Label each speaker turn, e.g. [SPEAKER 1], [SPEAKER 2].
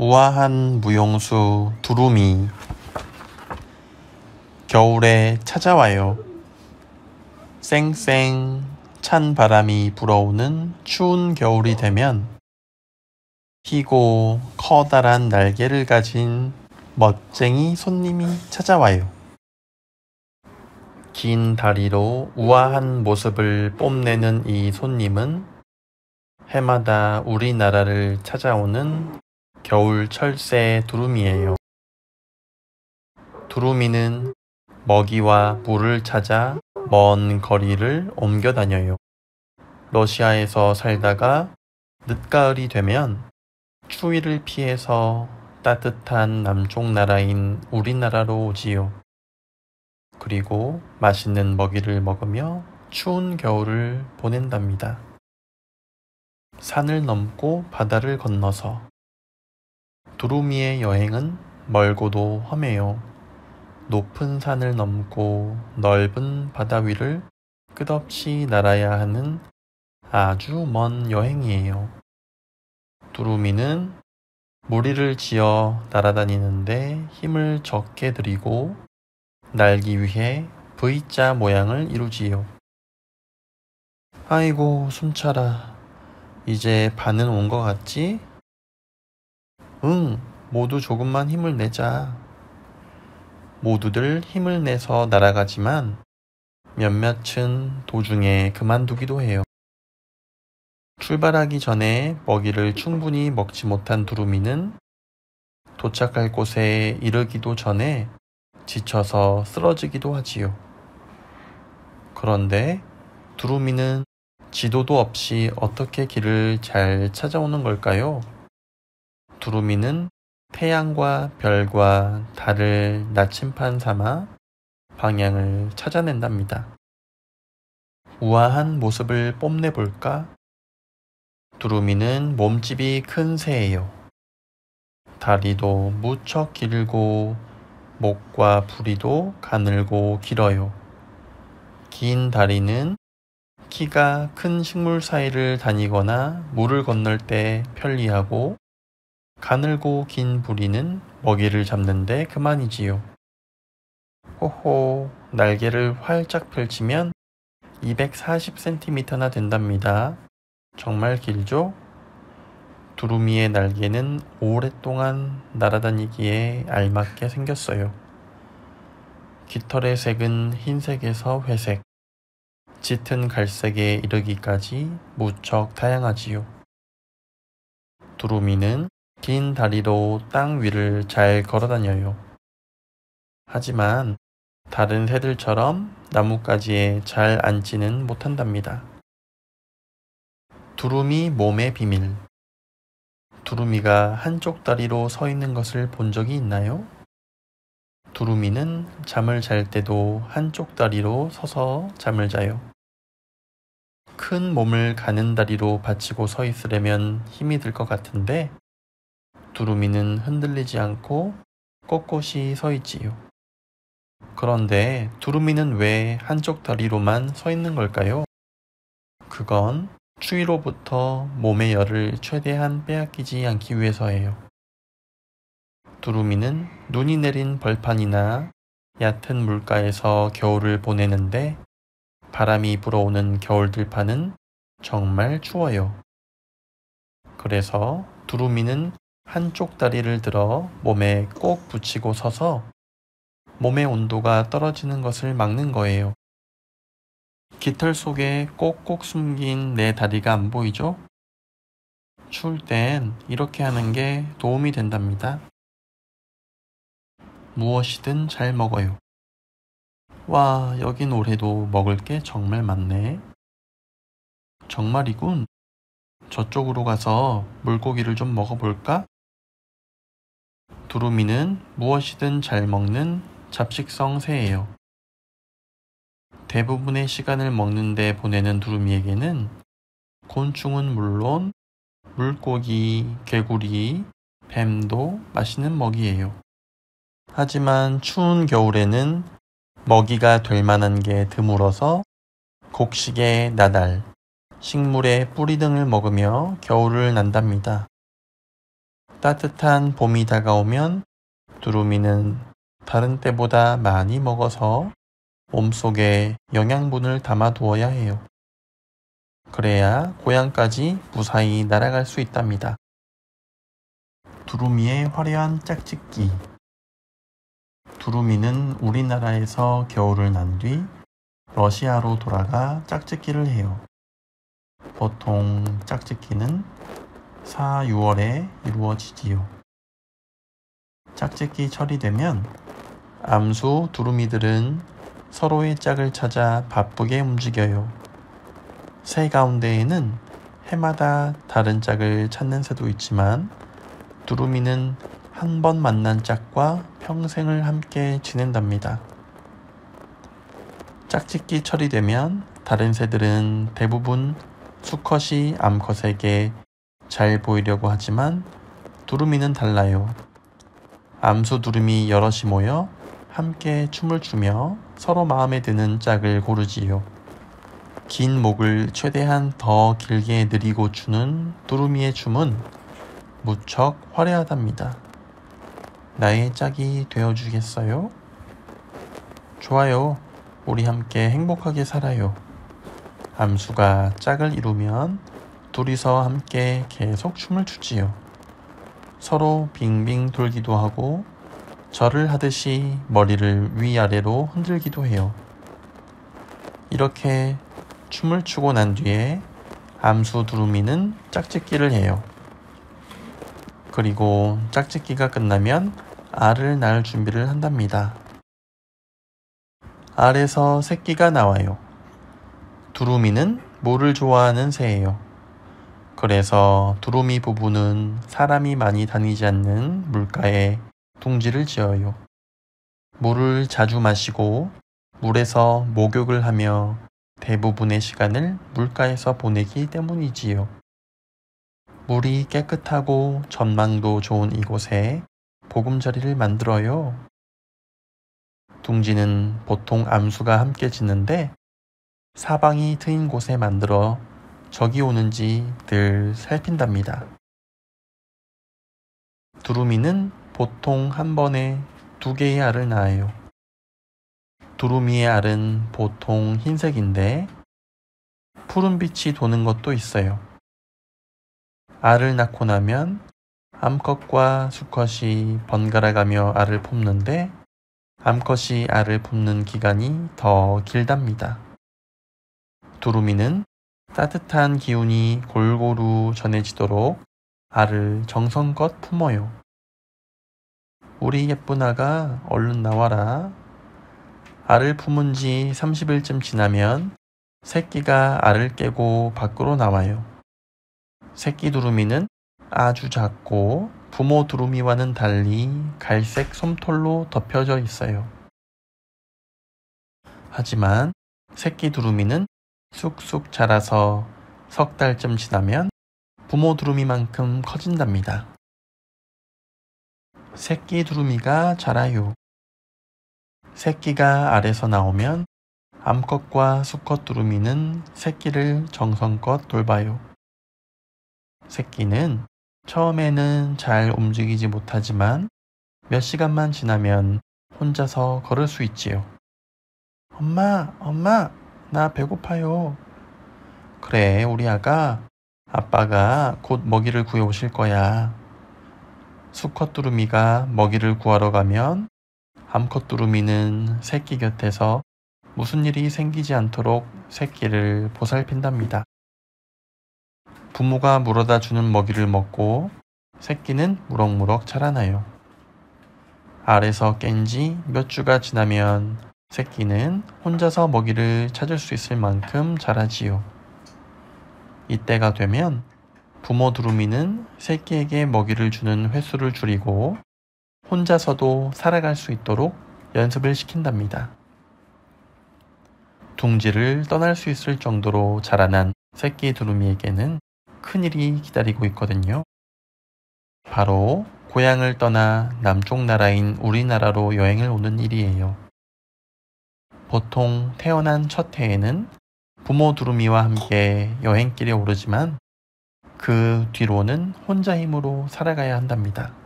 [SPEAKER 1] 우아한 무용수 두루미 겨울에 찾아와요. 쌩쌩 찬 바람이 불어오는 추운 겨울이 되면 희고 커다란 날개를 가진 멋쟁이 손님이 찾아와요. 긴 다리로 우아한 모습을 뽐내는 이 손님은 해마다 우리나라를 찾아오는 겨울 철새 두루미예요. 두루미는 먹이와 물을 찾아 먼 거리를 옮겨 다녀요. 러시아에서 살다가 늦가을이 되면 추위를 피해서 따뜻한 남쪽 나라인 우리나라로 오지요. 그리고 맛있는 먹이를 먹으며 추운 겨울을 보낸답니다. 산을 넘고 바다를 건너서 두루미의 여행은 멀고도 험해요. 높은 산을 넘고 넓은 바다 위를 끝없이 날아야 하는 아주 먼 여행이에요. 두루미는 무리를 지어 날아다니는데 힘을 적게 들이고 날기 위해 V자 모양을 이루지요. 아이고 숨차라. 이제 반은 온 것 같지? 응, 모두 조금만 힘을 내자. 모두들 힘을 내서 날아가지만 몇몇은 도중에 그만두기도 해요. 출발하기 전에 먹이를 충분히 먹지 못한 두루미는 도착할 곳에 이르기도 전에 지쳐서 쓰러지기도 하지요. 그런데 두루미는 지도도 없이 어떻게 길을 잘 찾아오는 걸까요? 두루미는 태양과 별과 달을 나침판 삼아 방향을 찾아낸답니다. 우아한 모습을 뽐내볼까? 두루미는 몸집이 큰 새예요. 다리도 무척 길고 목과 부리도 가늘고 길어요. 긴 다리는 키가 큰 식물 사이를 다니거나 물을 건널 때 편리하고 가늘고 긴 부리는 먹이를 잡는데 그만이지요. 호호, 날개를 활짝 펼치면 240cm나 된답니다. 정말 길죠? 두루미의 날개는 오랫동안 날아다니기에 알맞게 생겼어요. 깃털의 색은 흰색에서 회색, 짙은 갈색에 이르기까지 무척 다양하지요. 두루미는 긴 다리로 땅 위를 잘 걸어다녀요. 하지만 다른 새들처럼 나뭇가지에 잘 앉지는 못한답니다. 두루미 몸의 비밀 두루미가 한쪽 다리로 서 있는 것을 본 적이 있나요? 두루미는 잠을 잘 때도 한쪽 다리로 서서 잠을 자요. 큰 몸을 가는 다리로 받치고 서 있으려면 힘이 들 것 같은데 두루미는 흔들리지 않고 꼿꼿이 서 있지요. 그런데 두루미는 왜 한쪽 다리로만 서 있는 걸까요? 그건 추위로부터 몸의 열을 최대한 빼앗기지 않기 위해서예요. 두루미는 눈이 내린 벌판이나 얕은 물가에서 겨울을 보내는데 바람이 불어오는 겨울 들판은 정말 추워요. 그래서 두루미는 한쪽 다리를 들어 몸에 꼭 붙이고 서서 몸의 온도가 떨어지는 것을 막는 거예요. 깃털 속에 꼭꼭 숨긴 내 다리가 안 보이죠? 추울 땐 이렇게 하는 게 도움이 된답니다. 무엇이든 잘 먹어요. 와, 여긴 올해도 먹을 게 정말 많네. 정말이군. 저쪽으로 가서 물고기를 좀 먹어볼까? 두루미는 무엇이든 잘 먹는 잡식성 새예요. 대부분의 시간을 먹는데 보내는 두루미에게는 곤충은 물론 물고기, 개구리, 뱀도 맛있는 먹이에요. 하지만 추운 겨울에는 먹이가 될 만한 게 드물어서 곡식의 나달, 식물의 뿌리 등을 먹으며 겨울을 난답니다. 따뜻한 봄이 다가오면 두루미는 다른 때보다 많이 먹어서 몸속에 영양분을 담아두어야 해요. 그래야 고향까지 무사히 날아갈 수 있답니다. 두루미의 화려한 짝짓기 두루미는 우리나라에서 겨울을 난 뒤 러시아로 돌아가 짝짓기를 해요. 보통 짝짓기는 4, 6월에 이루어지지요. 짝짓기 철이 되면 암수 두루미들은 서로의 짝을 찾아 바쁘게 움직여요. 새 가운데에는 해마다 다른 짝을 찾는 새도 있지만 두루미는 한 번 만난 짝과 평생을 함께 지낸답니다. 짝짓기 철이 되면 다른 새들은 대부분 수컷이 암컷에게 잘 보이려고 하지만 두루미는 달라요. 암수 두루미 여럿이 모여 함께 춤을 추며 서로 마음에 드는 짝을 고르지요. 긴 목을 최대한 더 길게 늘리고 추는 두루미의 춤은 무척 화려하답니다. 나의 짝이 되어주겠어요? 좋아요. 우리 함께 행복하게 살아요. 암수가 짝을 이루면 둘이서 함께 계속 춤을 추지요. 서로 빙빙 돌기도 하고 절을 하듯이 머리를 위아래로 흔들기도 해요. 이렇게 춤을 추고 난 뒤에 암수 두루미는 짝짓기를 해요. 그리고 짝짓기가 끝나면 알을 낳을 준비를 한답니다. 알에서 새끼가 나와요. 두루미는 물을 좋아하는 새예요. 그래서 두루미 부부는 사람이 많이 다니지 않는 물가에 둥지를 지어요. 물을 자주 마시고 물에서 목욕을 하며 대부분의 시간을 물가에서 보내기 때문이지요. 물이 깨끗하고 전망도 좋은 이곳에 보금자리를 만들어요. 둥지는 보통 암수가 함께 짓는데 사방이 트인 곳에 만들어 적이 오는지 늘 살핀답니다. 두루미는 보통 한 번에 두 개의 알을 낳아요. 두루미의 알은 보통 흰색인데 푸른빛이 도는 것도 있어요. 알을 낳고 나면 암컷과 수컷이 번갈아가며 알을 품는데 암컷이 알을 품는 기간이 더 길답니다. 두루미는 따뜻한 기운이 골고루 전해지도록 알을 정성껏 품어요. 우리 예쁜 아가 얼른 나와라. 알을 품은 지 30일쯤 지나면 새끼가 알을 깨고 밖으로 나와요. 새끼 두루미는 아주 작고 부모 두루미와는 달리 갈색 솜털로 덮여져 있어요. 하지만 새끼 두루미는 쑥쑥 자라서 석 달쯤 지나면 부모 두루미만큼 커진답니다. 새끼 두루미가 자라요. 새끼가 알에서 나오면 암컷과 수컷 두루미는 새끼를 정성껏 돌봐요. 새끼는 처음에는 잘 움직이지 못하지만 몇 시간만 지나면 혼자서 걸을 수 있지요. 엄마, 엄마, 나 배고파요. 그래, 우리 아가. 아빠가 곧 먹이를 구해 오실 거야. 수컷 두루미가 먹이를 구하러 가면 암컷 두루미는 새끼 곁에서 무슨 일이 생기지 않도록 새끼를 보살핀답니다. 부모가 물어다 주는 먹이를 먹고 새끼는 무럭무럭 자라나요. 알에서 깬지 몇 주가 지나면 새끼는 혼자서 먹이를 찾을 수 있을 만큼 자라지요. 이때가 되면 부모 두루미는 새끼에게 먹이를 주는 횟수를 줄이고 혼자서도 살아갈 수 있도록 연습을 시킨답니다. 둥지를 떠날 수 있을 정도로 자라난 새끼 두루미에게는 큰일이 기다리고 있거든요. 바로 고향을 떠나 남쪽 나라인 우리나라로 여행을 오는 일이에요. 보통 태어난 첫 해에는 부모 두루미와 함께 여행길에 오르지만 그 뒤로는 혼자 힘으로 살아가야 한답니다.